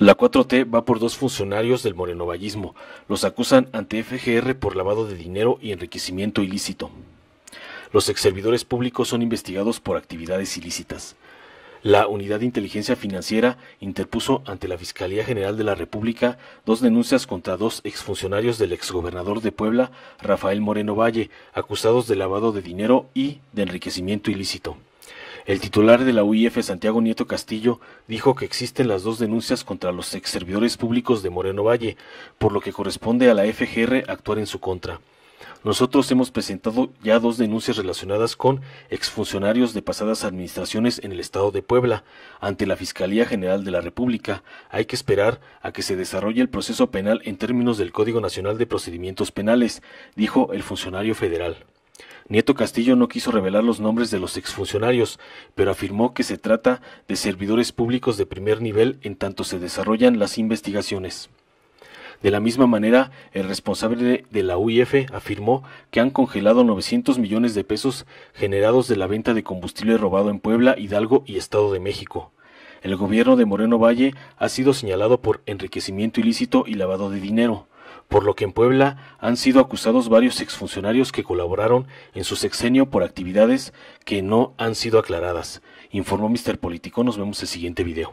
La 4T va por dos funcionarios del morenovallismo. Los acusan ante FGR por lavado de dinero y enriquecimiento ilícito. Los exservidores públicos son investigados por actividades ilícitas. La Unidad de Inteligencia Financiera interpuso ante la Fiscalía General de la República dos denuncias contra dos exfuncionarios del exgobernador de Puebla, Rafael Moreno Valle, acusados de lavado de dinero y de enriquecimiento ilícito. El titular de la UIF, Santiago Nieto Castillo, dijo que existen las dos denuncias contra los ex servidores públicos de Moreno Valle, por lo que corresponde a la FGR actuar en su contra. Nosotros hemos presentado ya dos denuncias relacionadas con exfuncionarios de pasadas administraciones en el Estado de Puebla ante la Fiscalía General de la República. Hay que esperar a que se desarrolle el proceso penal en términos del Código Nacional de Procedimientos Penales, dijo el funcionario federal. Nieto Castillo no quiso revelar los nombres de los exfuncionarios, pero afirmó que se trata de servidores públicos de primer nivel en tanto se desarrollan las investigaciones. De la misma manera, el responsable de la UIF afirmó que han congelado 900 millones de pesos generados de la venta de combustible robado en Puebla, Hidalgo y Estado de México. El gobierno de Moreno Valle ha sido señalado por enriquecimiento ilícito y lavado de dinero por lo que en Puebla han sido acusados varios exfuncionarios que colaboraron en su sexenio por actividades que no han sido aclaradas, informó Mister Político. Nos vemos en el siguiente video.